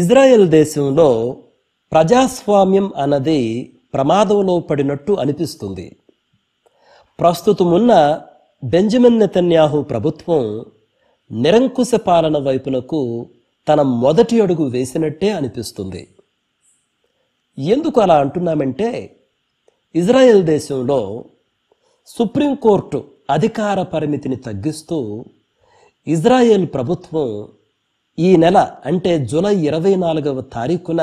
Israel దేశంలో ప్రజాస్వామ్యం అన్నది ప్రమాదంలో పడినట్టు అనిపిస్తుంది ప్రస్తుతమున్న బెంజమిన్ నెతన్యాహు ప్రభుత్వం నిరంకుశ పాలన వైపునకు తన మొదటి అడుగు వేసినట్టే అనిపిస్తుంది ఎందుకు అలా అంటున్నామంటే ఇజ్రాయెల్ దేశంలో సుప్రీంకోర్టు అధికార పరిమితిని తగ్గిస్తూ ఇజ్రాయెల్ ప్రభుత్వం ఈ నెల అంటే జూలై ఇరవై నాలుగవ తారీఖున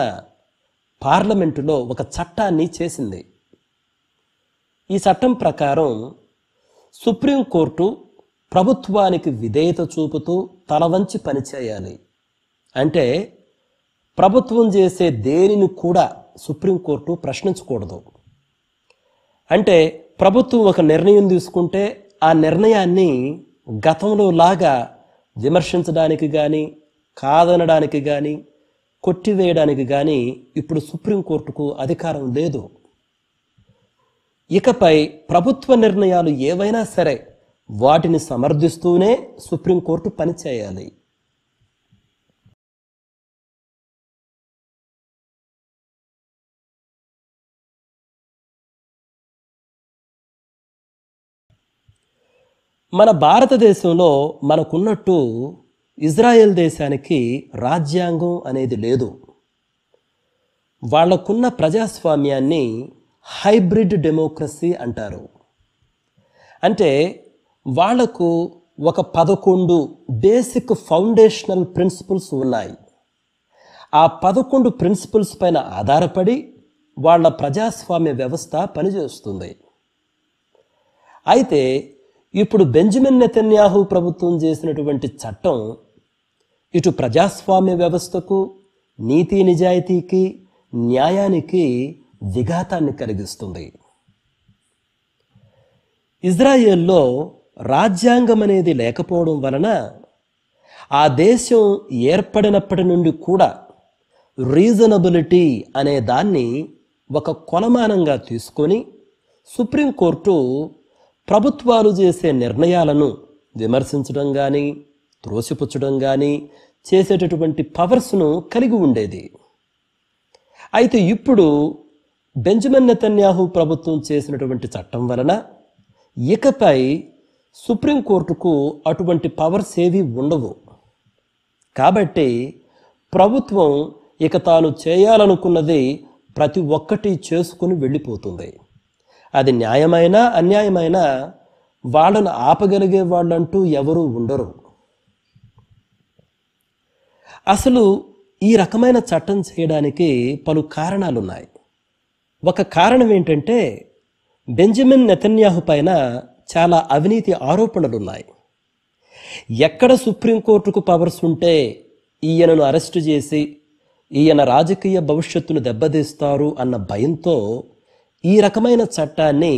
పార్లమెంటులో ఒక చట్టాన్ని చేసింది ఈ చట్టం ప్రకారం సుప్రీంకోర్టు ప్రభుత్వానికి విధేయత చూపుతూ తల వంచి పనిచేయాలి అంటే ప్రభుత్వం చేసే దేనిని కూడా సుప్రీంకోర్టు ప్రశ్నించకూడదు అంటే ప్రభుత్వం ఒక నిర్ణయం తీసుకుంటే ఆ నిర్ణయాన్ని గతంలో లాగా విమర్శించడానికి కానీ కాదనడానికి కానీ కొట్టివేయడానికి కానీ ఇప్పుడు సుప్రీంకోర్టుకు అధికారం లేదు ఇకపై ప్రభుత్వ నిర్ణయాలు ఏవైనా సరే వాటిని సమర్థిస్తూనే సుప్రీంకోర్టు పనిచేయాలి మన భారతదేశంలో మనకున్నట్టు ఇజ్రాయెల్ దేశానికి రాజ్యాంగం అనేది లేదు వాళ్లకున్న ప్రజాస్వామ్యాన్ని హైబ్రిడ్ డెమోక్రసీ అంటారు అంటే వాళ్లకు ఒక పదకొండు బేసిక్ ఫౌండేషనల్ ప్రిన్సిపల్స్ ఉన్నాయి ఆ పదకొండు ప్రిన్సిపల్స్ పైన ఆధారపడి వాళ్ళ ప్రజాస్వామ్య వ్యవస్థ పనిచేస్తుంది అయితే ఇప్పుడు బెంజమిన్ నెతన్యాహు ప్రభుత్వం చేసినటువంటి చట్టం ఇటు ప్రజాస్వామ్య వ్యవస్థకు నీతి నిజాయితీకి న్యాయానికి విఘాతాన్ని కలిగిస్తుంది ఇజ్రాయెల్లో రాజ్యాంగం అనేది లేకపోవడం వలన ఆ దేశం ఏర్పడినప్పటి నుండి కూడా రీజనబిలిటీ అనే దాన్ని ఒక కొలమానంగా తీసుకొని సుప్రీంకోర్టు ప్రభుత్వాలు చేసే నిర్ణయాలను విమర్శించడం కానీ త్రోసిపుచ్చడం కానీ చేసేటటువంటి పవర్స్ను కలిగి ఉండేది అయితే ఇప్పుడు బెంజమిన్ నెతన్యాహు ప్రభుత్వం చేసినటువంటి చట్టం వలన ఇకపై సుప్రీంకోర్టుకు అటువంటి పవర్స్ ఏవి ఉండవు కాబట్టి ప్రభుత్వం ఇక తాను చేయాలనుకున్నది ప్రతి ఒక్కటి చేసుకుని వెళ్ళిపోతుంది అది న్యాయమైనా అన్యాయమైనా వాళ్ళను ఆపగలిగే వాళ్ళంటూ ఎవరూ ఉండరు అసలు ఈ రకమైన చట్టం చేయడానికి పలు కారణాలు ఉన్నాయి ఒక కారణం ఏంటంటే బెంజమిన్ నెతన్యాహు పైన చాలా అవినీతి ఆరోపణలున్నాయి ఎక్కడ సుప్రీంకోర్టుకు పవర్స్ ఉంటే ఈయనను అరెస్టు చేసి ఈయన రాజకీయ భవిష్యత్తును దెబ్బతీస్తారు అన్న భయంతో ఈ రకమైన చట్టాన్ని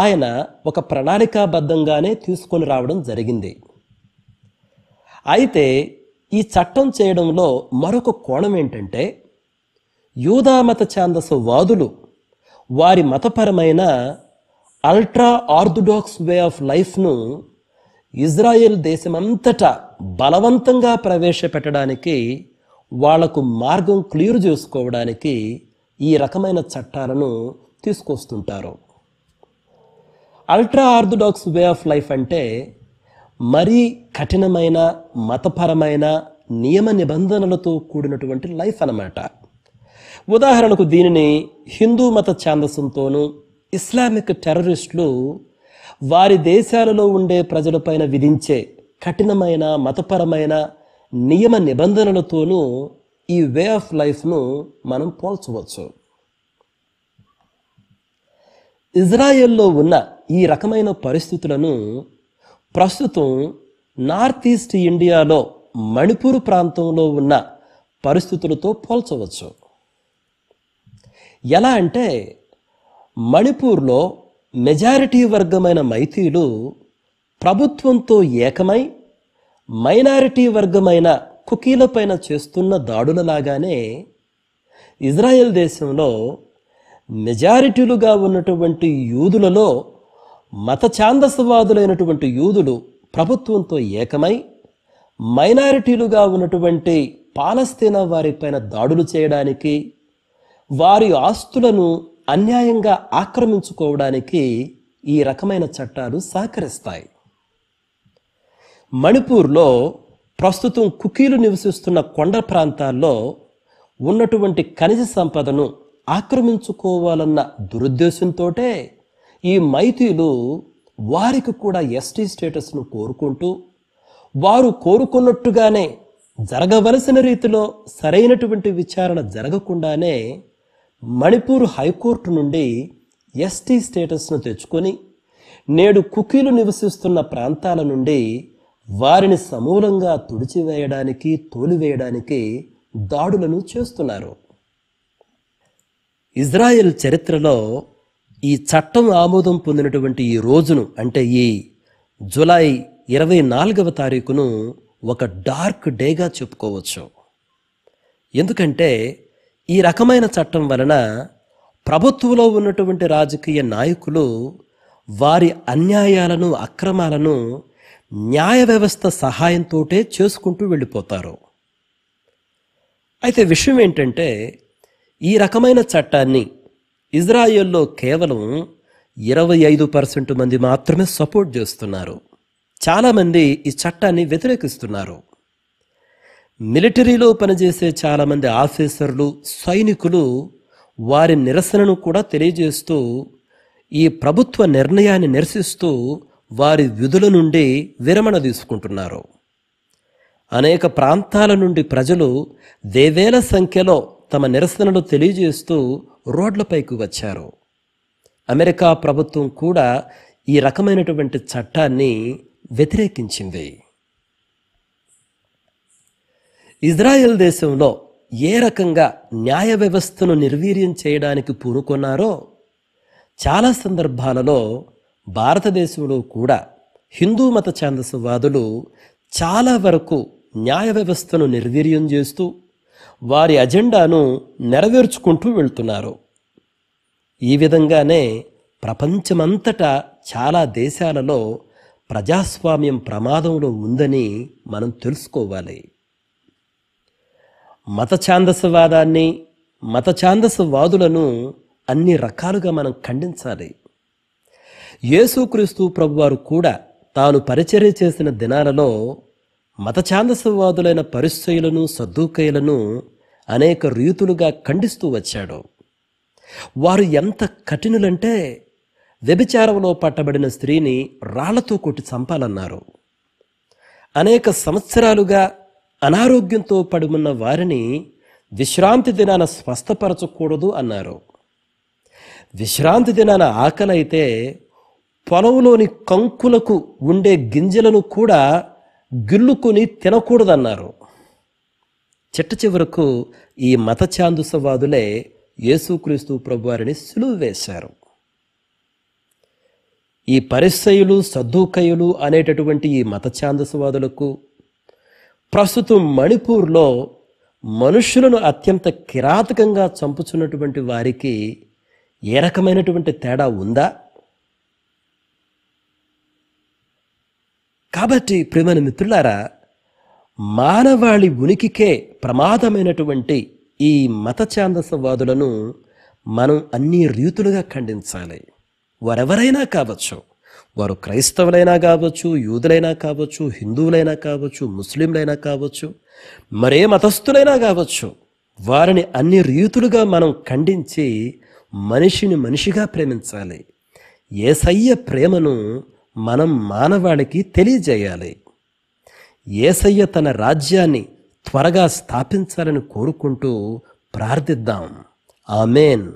ఆయన ఒక ప్రణాళికాబద్ధంగానే తీసుకొని రావడం జరిగింది అయితే ఈ చట్టం చేయడంలో మరొక కోణం ఏంటంటే యూదామత ఛాందస వాదులు వారి మతపరమైన అల్ట్రా ఆర్థోడాక్స్ వే ఆఫ్ లైఫ్ను ఇజ్రాయెల్ దేశమంతటా బలవంతంగా ప్రవేశపెట్టడానికి వాళ్లకు మార్గం క్లియర్ చేసుకోవడానికి ఈ రకమైన చట్టాలను తీసుకొస్తుంటారు ultra orthodox way of life అంటే మరీ కఠినమైన మతపరమైన నియమ నిబంధనలతో కూడినటువంటి లైఫ్ అన్నమాట ఉదాహరణకు దీనిని హిందూ మత ఛాందసంతోనూ ఇస్లామిక్ టెర్రరిస్టులు వారి దేశాలలో ఉండే ప్రజలపైన విధించే కఠినమైన మతపరమైన నియమ నిబంధనలతోనూ ఈ వే ఆఫ్ లైఫ్ను మనం పోల్చవచ్చు ఇజ్రాయెల్లో ఉన్న ఈ రకమైన పరిస్థితులను ప్రస్తుతం నార్త్ ఈస్ట్ ఇండియాలో మణిపూర్ ప్రాంతంలో ఉన్న పరిస్థితులతో పోల్చవచ్చు ఎలా అంటే మణిపూర్లో మెజారిటీ వర్గమైన మైతీలు ప్రభుత్వంతో ఏకమై మైనారిటీ వర్గమైన కుకీలపైన చేస్తున్న దాడులలాగానే ఇజ్రాయెల్ దేశంలో మెజారిటీలుగా ఉన్నటువంటి యూదులలో మత ఛాందసవాదులైనటువంటి యూదులు ప్రభుత్వంతో ఏకమై మైనారిటీలుగా ఉన్నటువంటి పాలస్తీనా వారిపైన దాడులు చేయడానికి వారి ఆస్తులను అన్యాయంగా ఆక్రమించుకోవడానికి ఈ రకమైన చట్టాలు సహకరిస్తాయి మణిపూర్లో ప్రస్తుతం కుకీలు నివసిస్తున్న కొండ ప్రాంతాల్లో ఉన్నటువంటి ఖనిజ సంపదను ఆక్రమించుకోవాలన్న దురుద్దేశంతోటే ఈ మైతీలు వారికి కూడా ఎస్టీ స్టేటస్ను కోరుకుంటూ వారు కోరుకున్నట్టుగానే జరగవలసిన రీతిలో సరైనటువంటి విచారణ జరగకుండానే మణిపూర్ హైకోర్టు నుండి ఎస్టీ స్టేటస్ను తెచ్చుకొని నేడు కుకీలు నివసిస్తున్న ప్రాంతాల నుండి వారిని సమూలంగా తుడిచివేయడానికి తోలివేయడానికి దాడులను చేస్తున్నారు ఇజ్రాయెల్ చరిత్రలో ఈ చట్టం ఆమోదం పొందినటువంటి ఈ రోజును అంటే ఈ జులై ఇరవై నాలుగవ తారీఖును ఒక డార్క్ డేగా చెప్పుకోవచ్చు ఎందుకంటే ఈ రకమైన చట్టం వలన ప్రభుత్వంలో ఉన్నటువంటి రాజకీయ నాయకులు వారి అన్యాయాలను అక్రమాలను న్యాయ వ్యవస్థ సహాయంతో చేసుకుంటూ వెళ్ళిపోతారు అయితే విషయం ఏంటంటే ఈ రకమైన చట్టాన్ని ఇజ్రాయెల్లో కేవలం ఇరవై ఐదు పర్సెంట్ మంది మాత్రమే సపోర్ట్ చేస్తున్నారు చాలామంది ఈ చట్టాన్ని వ్యతిరేకిస్తున్నారు మిలిటరీలో పనిచేసే చాలామంది ఆఫీసర్లు సైనికులు వారి నిరసనను కూడా తెలియజేస్తూ ఈ ప్రభుత్వ నిర్ణయాన్ని నిరసిస్తూ వారి విధుల నుండి విరమణ తీసుకుంటున్నారు అనేక ప్రాంతాల నుండి ప్రజలు వేవేల సంఖ్యలో తమ నిరసనలు తెలియజేస్తూ రోడ్లపైకి వచ్చారు అమెరికా ప్రభుత్వం కూడా ఈ రకమైనటువంటి చట్టాన్ని వ్యతిరేకించింది ఇజ్రాయెల్ దేశంలో ఏ రకంగా న్యాయ వ్యవస్థను నిర్వీర్యం చేయడానికి పూనుకున్నారో చాలా సందర్భాలలో భారతదేశంలో కూడా హిందూ మత ఛాందసవాదులు చాలా వరకు న్యాయ వ్యవస్థను నిర్వీర్యం చేస్తూ వారి అజెండాను నెరవేర్చుకుంటూ వెళ్తున్నారు ఈ విధంగానే ప్రపంచమంతటా చాలా దేశాలలో ప్రజాస్వామ్యం ప్రమాదంలో ఉందని మనం తెలుసుకోవాలి మత ఛాందసవాదాన్ని మత ఛాందసవాదులను అన్ని రకాలుగా మనం ఖండించాలి యేసుక్రీస్తు ప్రభువారు కూడా తాను పరిచర్య చేసిన దినాలలో మత ఛాందసవాదులైన పరిస్థితులను సద్దుకయులను అనేక రీతులుగా ఖండిస్తూ వచ్చాడు వారు ఎంత కఠినులంటే వ్యభిచారంలో పట్టబడిన స్త్రీని రాళ్లతో కొట్టి చంపాలన్నారు అనేక సంవత్సరాలుగా అనారోగ్యంతో పడుమున్న వారిని విశ్రాంతి దినాన స్వస్థపరచకూడదు అన్నారు విశ్రాంతి దినాన ఆకలైతే పొలంలోని కంకులకు ఉండే గింజలను కూడా గిల్లుకొని తినకూడదన్నారు చిట్ట చివరకు ఈ మత చాందుసవాదులే యేసుక్రీస్తు ప్రభువారిని సులువు వేశారు ఈ పరిస్థయులు సద్దుకయులు అనేటటువంటి ఈ మత చాందసవాదులకు ప్రస్తుతం మణిపూర్లో మనుషులను అత్యంత కిరాతకంగా చంపుచున్నటువంటి వారికి ఏ రకమైనటువంటి తేడా ఉందా కాబట్టి ప్రేమని మిత్రులారా మానవాళి ఉనికికే ప్రమాదమైనటువంటి ఈ మతఛాందసవాదులను మనం అన్ని రీతులుగా ఖండించాలి వారెవరైనా కావచ్చు వారు క్రైస్తవులైనా కావచ్చు యూదులైనా కావచ్చు హిందువులైనా కావచ్చు ముస్లింలైనా కావచ్చు మరే మతస్థులైనా కావచ్చు వారిని అన్ని రీతులుగా మనం ఖండించి మనిషిని మనిషిగా ప్రేమించాలి ఏసయ్య ప్రేమను మనం మానవాళికి తెలియజేయాలి ఏసయ్య తన రాజ్యాన్ని త్వరగా స్థాపించాలని కోరుకుంటూ ప్రార్థిద్దాం ఆమెన్